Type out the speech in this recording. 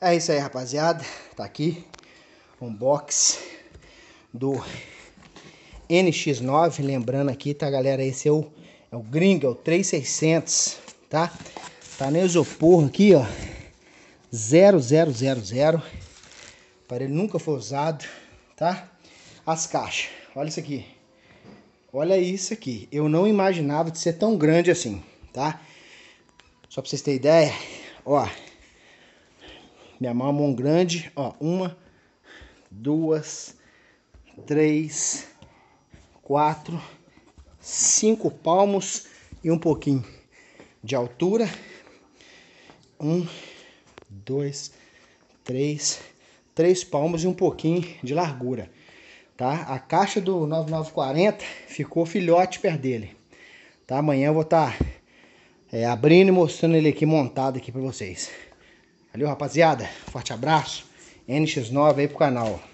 É isso aí, rapaziada. Tá aqui um box do NX9. Lembrando aqui, tá, galera? Esse é o, é o gringo, é o 3600, tá? Tá no isopor aqui, ó. 0000. O aparelho nunca foi usado, tá? As caixas. Olha isso aqui. Olha isso aqui. Eu não imaginava de ser tão grande assim, tá? Só pra vocês terem ideia, ó. Minha mão é mão grande, ó. Uma, duas, três, quatro, cinco palmos e um pouquinho de altura. Um, dois, três, três palmos e um pouquinho de largura, tá? A caixa do 9940 ficou filhote perto dele, tá? Amanhã eu vou estar tá, é, abrindo e mostrando ele aqui montado aqui para vocês. Valeu, rapaziada. Forte abraço. NX9 aí pro canal.